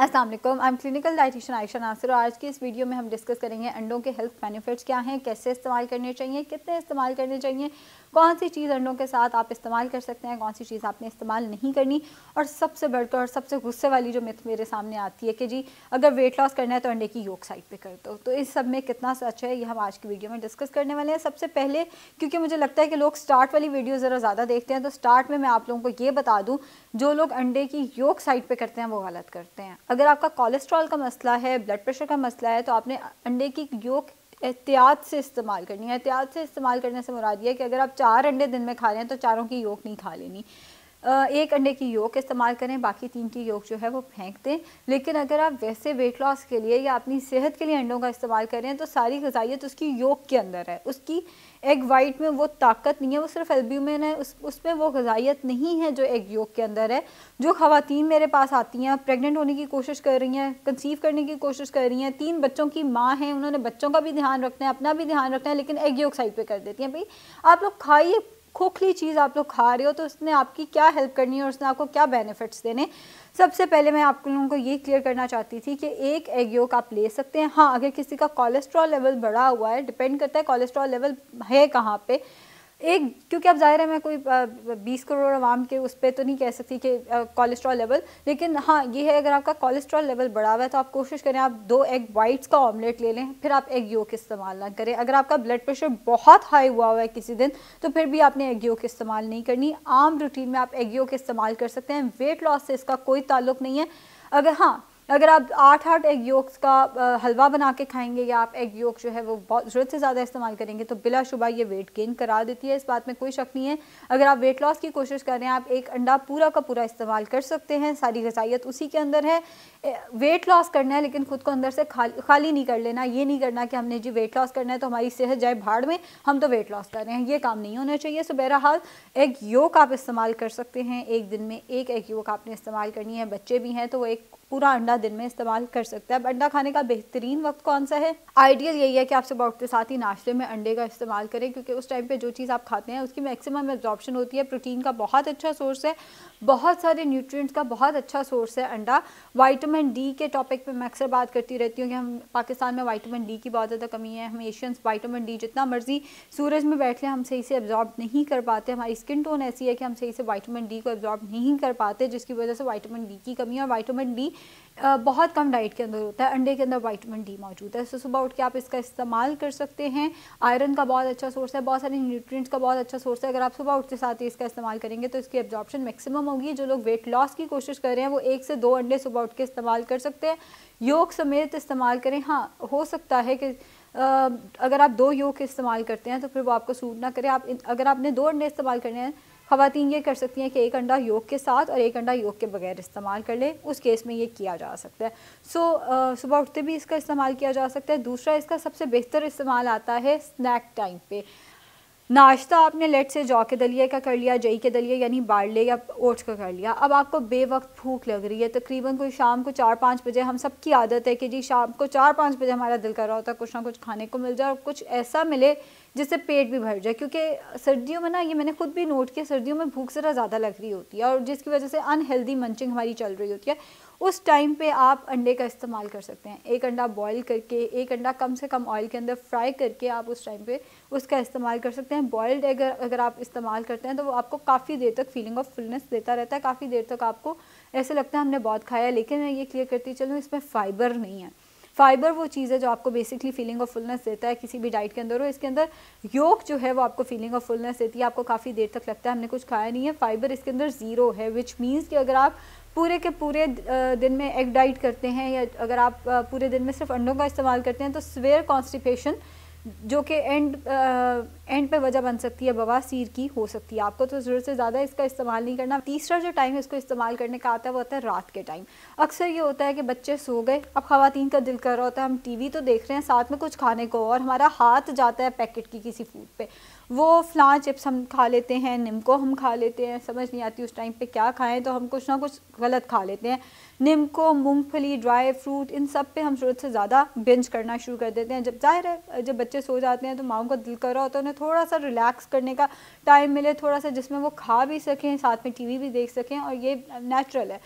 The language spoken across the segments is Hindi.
Aslam I am clinical dietitian Ayesha Nasir और आज की इस वीडियो में हम डिस्कस करेंगे अंडों के हेल्थ बेनिफिट्स क्या हैं कैसे इस्तेमाल करने चाहिए कितने इस्तेमाल करने चाहिए कौन सी चीज़ अंडों के साथ आप इस्तेमाल कर सकते हैं कौन सी चीज़ आपने इस्तेमाल नहीं करनी और सबसे बढ़कर और सबसे गुस्से वाली जो मिथ मेरे सामने आती है कि जी अगर वेट लॉस करना है तो अंडे की योग साइड पर कर दो तो इस सब में कितना सच है ये हम आज की वीडियो में डिस्कस करने वाले हैं सबसे पहले क्योंकि मुझे लगता है कि लोग स्टार्ट वाली वीडियो ज़रा ज़्यादा देखते हैं तो स्टार्ट में मैं आप लोगों को ये बता दूँ जो लोग अंडे की योग साइड पर करते हैं वो गलत करते हैं अगर आपका कोलेस्ट्रॉल का मसला है ब्लड प्रेशर का मसला है तो आपने अंडे की योग एहतियात से इस्तेमाल करनी है एहतियात से इस्तेमाल करने से मुराद ये कि अगर आप चार अंडे दिन में खा रहे हैं तो चारों की योग नहीं खा लेनी एक अंडे की योग इस्तेमाल करें बाकी तीन की योग जो है वो फेंक दें लेकिन अगर आप वैसे वेट लॉस के लिए या अपनी सेहत के लिए अंडों का इस्तेमाल करें तो सारी गजाइत उसकी योग के अंदर है उसकी एग वाइट में वो ताकत नहीं है वो सिर्फ एल्ब्यूमिन है उस उसमें वो गजाइत नहीं है जो एग योग के अंदर है जो खातन मेरे पास आती हैं प्रेगनेंट होने की कोशिश कर रही हैं कंसीव करने की कोशिश कर रही हैं तीन बच्चों की माँ हैं उन्होंने बच्चों का भी ध्यान रखना है अपना भी ध्यान रखना है लेकिन एग योग साइड पर कर देती हैं भाई आप लोग खाइए खोखली चीज़ आप लोग खा रहे हो तो उसने आपकी क्या हेल्प करनी है और उसने आपको क्या बेनिफिट्स देने सबसे पहले मैं आप लोगों को ये क्लियर करना चाहती थी कि एक एग योग आप ले सकते हैं हाँ अगर किसी का कोलेस्ट्रॉल लेवल बढ़ा हुआ है डिपेंड करता है कोलेस्ट्रॉल लेवल है कहाँ पर एक क्योंकि अब जाहिर है मैं कोई बीस करोड़ आवाम के उस पर तो नहीं कह सकती कि कोलेस्ट्रॉल लेवल लेकिन हाँ ये है अगर आपका कोलेस्ट्रॉल लेवल बढ़ा हुआ है तो आप कोशिश करें आप दो एग वाइट्स का ऑमलेट ले लें फिर आप एग योग इस्तेमाल ना करें अगर आपका ब्लड प्रेशर बहुत हाई हुआ हुआ है किसी दिन तो फिर भी आपने एग योग इस्तेमाल नहीं करनी आम रूटीन में आप एग योग इस्तेमाल कर सकते हैं वेट लॉस से इसका कोई ताल्लुक नहीं है अगर हाँ अगर आप आठ आठ एग योक्स का हलवा बना के खाएंगे या आप एग योक जो है वो बहुत ज़रूरत से ज़्यादा इस्तेमाल करेंगे तो बिलाशुबा ये वेट गेन करा देती है इस बात में कोई शक नहीं है अगर आप वेट लॉस की कोशिश कर रहे हैं आप एक अंडा पूरा का पूरा इस्तेमाल कर सकते हैं सारी गजाइत उसी के अंदर है वेट लॉस करना है लेकिन खुद को अंदर से खाली खाली नहीं कर लेना ये नहीं करना कि हमने जी वेट लॉस करना है तो हमारी सेहत जाए भाड़ में हम तो वेट लॉस कर रहे हैं ये काम नहीं होना चाहिए सो बहरहाल एग योक आप इस्तेमाल कर सकते हैं एक दिन में एक एग योक आपने इस्तेमाल करनी है बच्चे भी हैं तो वो एक पूरा अंडा दिन में इस्तेमाल कर सकते हैं अब अंडा खाने का बेहतरीन वक्त कौन सा है आइडियल यही है कि आप सुबह उठते साथ ही नाश्ते में अंडे का इस्तेमाल करें क्योंकि उस टाइम पर जो चीज़ आप खाते हैं उसकी मैक्सिमम एब्जॉर्प्शन होती है प्रोटीन का बहुत अच्छा सोर्स है बहुत सारे न्यूट्रिएंट्स का बहुत अच्छा सोर्स है अंडा वाइटामिन डी के टॉपिक पर मैं अक्सर बात करती रहती हूँ कि हम पाकिस्तान में वाइटामिन डी की बहुत ज़्यादा कमी है हम एशियंस वाइटामिन डी जितना मर्जी सूरज में बैठ लें हम सही से एब्जॉर्ब नहीं कर पाते हमारी स्किन टोन ऐसी है कि हम सही से वाइटामिन डी को एब्जॉर्ब नहीं कर पाते जिसकी वजह से वाइटामिन डी की कमी और वाइटामिन डी बहुत कम डाइट के अंदर होता है अंडे के अंदर वाइटमिन डी मौजूद है सो सुबह उठ के आप इसका इस्तेमाल कर सकते हैं आयरन का बहुत अच्छा सोर्स है बहुत सारे न्यूट्रिएंट्स का बहुत अच्छा सोर्स है अगर आप सुबह उठते साथ ही इसका इस्तेमाल करेंगे तो इसकी एब्जॉर्प्शन मैक्सिमम होगी जो लोग वेट लॉस की कोशिश कर रहे हैं वो एक से दो अंडे सुबह उठ के इस्तेमाल कर सकते हैं योग समेत इस्तेमाल करें हाँ हो सकता है कि अगर आप दो योग इस्तेमाल करते हैं तो फिर वो आपको सूट ना करें आप अगर आपने दो अंडे इस्तेमाल करने हैं ख़ातन ये कर सकती हैं कि एक अंडा योग के साथ और एक अंडा योग के बगैर इस्तेमाल कर लें उस केस में ये किया जा सकता है सो सुबह उठते भी इसका इस्तेमाल किया जा सकता है दूसरा इसका सबसे बेहतर इस्तेमाल आता है स्नैक टाइम पर नाश्ता आपने लेट से जौ के दलिए का कर लिया जई के दलिए यानी बाड़ले या ओट्स का कर लिया अब आपको बेवक्त भूख लग रही है तकरीबन कोई शाम को चार पाँच बजे हम सब की आदत है कि जी शाम को चार पाँच बजे हमारा दिल कर रहा होता है कुछ ना कुछ खाने को मिल जाए और कुछ ऐसा मिले जिससे पेट भी भर जाए क्योंकि सर्दियों में ना ये मैंने खुद भी नोट किया सर्दियों में भूख ज़रा ज़्यादा लग रही होती है और जिसकी वजह से अनहेल्दी मंचिंग हमारी चल रही होती है उस टाइम पे आप अंडे का इस्तेमाल कर सकते हैं एक अंडा बॉईल करके एक अंडा कम से कम ऑयल के अंदर फ्राई करके आप उस टाइम पे उसका इस्तेमाल कर सकते हैं बॉयल्ड अगर अगर आप इस्तेमाल करते हैं तो वो आपको काफ़ी देर तक फीलिंग ऑफ फुलनेस देता रहता है काफ़ी देर तक आपको ऐसे लगता है हमने बहुत खाया लेकिन मैं ये क्लियर करती चलूँ इसमें फ़ाइबर नहीं है फाइबर वो चीज़ है जो आपको बेसिकली फीलिंग ऑफ फुलनेस देता है किसी भी डाइट के अंदर हो इसके अंदर योग जो है वो आपको फीलिंग ऑफ फुलनेस देती है आपको काफ़ी देर तक लगता है हमने कुछ खाया नहीं है फाइबर इसके अंदर ज़ीरो है विच मीन्स कि अगर आप पूरे के पूरे दिन में एग डाइट करते हैं या अगर आप पूरे दिन में सिर्फ अंडों का इस्तेमाल करते हैं तो स्वेयर कॉन्स्टिपेशन जो कि एंड एंड पे वजह बन सकती है बवासीर की हो सकती है आपको तो ज़रूरत से ज़्यादा इसका इस्तेमाल नहीं करना तीसरा जो टाइम इसको इस्तेमाल करने का आता है वो होता है रात के टाइम अक्सर ये होता है कि बच्चे सो गए अब ख़ातन का दिल कर रहा होता है हम टी तो देख रहे हैं साथ में कुछ खाने को और हमारा हाथ जाता है पैकेट की किसी फूड पर वो फ़लाँ चिप्स हम खा लेते हैं निमको हम खा लेते हैं समझ नहीं आती उस टाइम पे क्या खाएं तो हम कुछ ना कुछ गलत खा लेते हैं निमको मूंगफली ड्राई फ्रूट इन सब पे हम ज़रूरत से ज़्यादा बिंज करना शुरू कर देते हैं जब जाहिर है जब बच्चे सो जाते हैं तो माओ का दिल कर रहा होता है उन्हें थोड़ा सा रिलैक्स करने का टाइम मिले थोड़ा सा जिसमें वो खा भी सकें साथ में टीवी भी देख सकें और ये नेचुरल है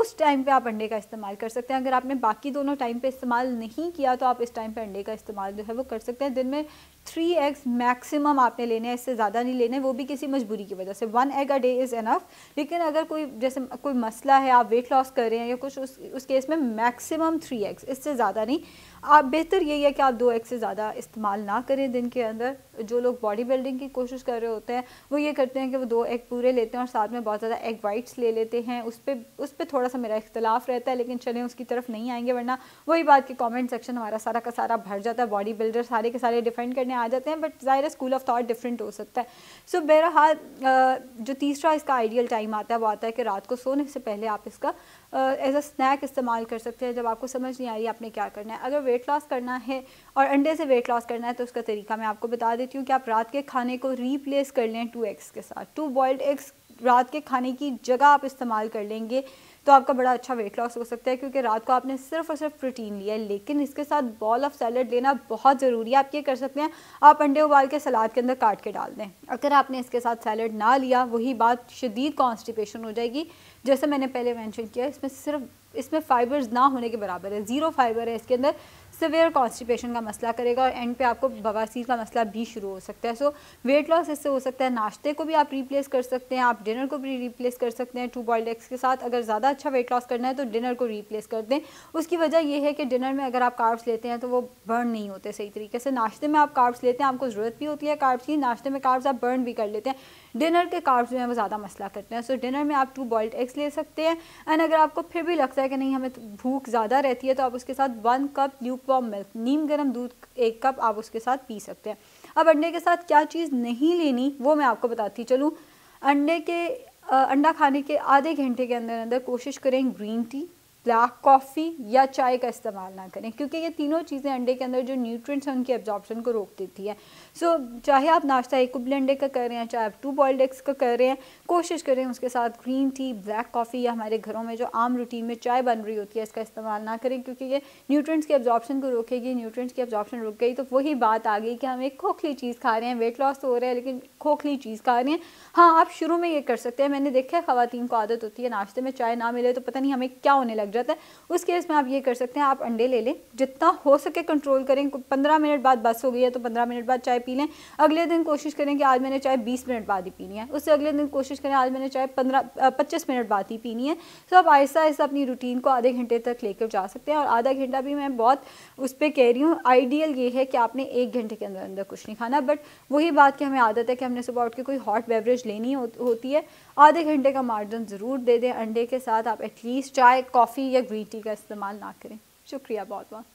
उस टाइम पे आप अंडे का इस्तेमाल कर सकते हैं अगर आपने बाकी दोनों टाइम पे इस्तेमाल नहीं किया तो आप इस टाइम पे अंडे का इस्तेमाल जो है वो कर सकते हैं दिन में थ्री एग्स मैक्सिमम आपने लेने हैं इससे ज़्यादा नहीं लेने वो भी किसी मजबूरी की वजह से one egg a day is enough लेकिन अगर कोई जैसे कोई मसला है आप वेट लॉस कर रहे हैं या कुछ उस उस केस में मैक्सिमम थ्री एग्स इससे ज़्यादा नहीं आप बेहतर यही है कि आप दो एग से ज़्यादा इस्तेमाल ना करें दिन के अंदर जो लोग बॉडी बिल्डिंग की कोशिश कर रहे होते हैं वो ये करते हैं कि वो दो एग पूरे लेते हैं और साथ में बहुत ज़्यादा एग वाइट्स ले लेते हैं उस पर उस पर थोड़ा सा मेरा इख्तलाफ रहता है लेकिन चलें उसकी तरफ नहीं आएंगे वरना वही बात कि कमेंट सेक्शन हमारा सारा का सारा भर जाता है बॉडी बिल्डर सारे के सारे डिफेंड करने आ जाते हैं बट ज़ाहिर स्कूल ऑफ थाट डिफरेंट हो सकता है सो so, बहरहाल जो तीसरा इसका आइडियल टाइम आता है वो आता है कि रात को सोने से पहले आप इसका एज अ स्नैक इस्तेमाल कर सकते हैं जब आपको समझ नहीं आ रही आपने क्या करना है अगर वेट लॉस करना है और अंडे से वेट लॉस करना है तो उसका तरीका मैं आपको बता देती हूँ कि आप रात के खाने को रीप्लेस कर लें टू एग्स के साथ टू बॉयल्ड एग्स रात के खाने की जगह आप इस्तेमाल कर लेंगे तो आपका बड़ा अच्छा वेट लॉस हो सकता है क्योंकि रात को आपने सिर्फ और सिर्फ प्रोटीन लिया है लेकिन इसके साथ बॉल ऑफ सैलड लेना बहुत ज़रूरी है आप ये कर सकते हैं आप अंडे उबाल के सलाद के अंदर काट के डाल दें अगर आपने इसके साथ सैलड ना लिया वही बात शदीद कॉन्स्टिपेशन हो जाएगी जैसे मैंने पहले मैंशन किया इसमें सिर्फ इसमें फ़ाइबर्स ना होने के बराबर है ज़ीरो फाइबर है इसके अंदर सिवियर कॉन्स्टिपेशन का मसला करेगा और एंड पे आपको बवासीर का मसला भी शुरू हो सकता है सो वेट लॉस इससे हो सकता है नाश्ते को भी आप रिप्लेस कर सकते हैं आप डिनर को भी रिप्लेस कर सकते हैं टू बॉयल्ड एग्स के साथ अगर ज़्यादा अच्छा वेट लॉस करना है तो डिनर को रिप्लेस कर दें उसकी वजह यह है कि डिनर में अगर आप कार्ब्स लेते हैं तो वो बर्न नहीं होते सही तरीके से नाश्ते में आप कार्ब्स लेते हैं आपको ज़रूरत भी होती है कार्ब्स की नाश्ते में कार्ब्स आप बर्न भी कर लेते हैं डिनर के कार्ब्स जो वो ज़्यादा मसला करते हैं सो डिनर में आप टू बॉयल्ड एग्स ले सकते हैं एंड अगर आपको फिर भी लगता है कि नहीं हमें तो भूख ज़्यादा रहती है तो आप उसके साथ one cup lukewarm milk नीम गर्म दूध एक कप आप उसके साथ पी सकते हैं अब अंडे के साथ क्या चीज़ नहीं लेनी वो मैं आपको बताती चलूँ अंडे के अंडा खाने के आधे घंटे के अंदर अंदर कोशिश करें ग्रीन टी ब्लैक कॉफ़ी या चाय का इस्तेमाल ना करें क्योंकि ये तीनों चीज़ें अंडे के अंदर जो न्यूट्रिएंट्स हैं उनकी एब्जॉर्प्शन को रोक देती हैं सो so, चाहे आप नाश्ता एक उबले अंडे का कर रहे हैं चाहे आप टू बॉयल्ड एग्स का कर रहे हैं कोशिश करें उसके साथ ग्रीन टी ब्लैक कॉफ़ी या हमारे घरों में जो आम रूटीन में चाय बन रही होती है इसका इस्तेमाल ना करें क्योंकि ये न्यूट्रेंट्स की एब्जॉर्प्शन को रोकेगी न्यूट्रेंट्स की एब्जॉर्प्शन रुक गई तो वही बात आ गई कि हम एक खोखली चीज़ खा रहे हैं वेट लॉस तो हो रहा है लेकिन खोखली चीज़ खा रहे हैं हाँ आप शुरू में ये कर सकते हैं मैंने देखा है ख़वान को आदत होती है नाश्ते में चाय ना मिले तो पता नहीं हमें क्या होने लगे लग जाता है उस केस में आप ये कर सकते हैं आप अंडे ले लें जितना हो सके कंट्रोल करें पंद्रह मिनट बाद बस हो गई है तो पंद्रह मिनट बाद चाय पी लें अगले दिन कोशिश करें कि आज मैंने चाय बीस मिनट बाद ही पीनी है उससे अगले दिन कोशिश करें आज मैंने चाय पंद्रह पच्चीस मिनट बाद ही पीनी है तो आप आहिस्ता आहिस्ता अपनी रूटीन को आधे घंटे तक लेकर जा सकते हैं और आधा घंटा भी मैं बहुत उस पर कह रही हूँ आइडियल ये है कि आपने एक घंटे के अंदर अंदर कुछ नहीं खाना बट वही बात की हमें आदत है कि हमने सुबह उठ के कोई हॉट बेवरेज लेनी होती है आधे घंटे का मार्जिन ज़रूर दे दें अंडे के साथ आप एटलीस्ट चाय कॉफ़ी कॉफ़ी या ग्रीन टी का इस्तेमाल ना करें शुक्रिया बहुत बहुत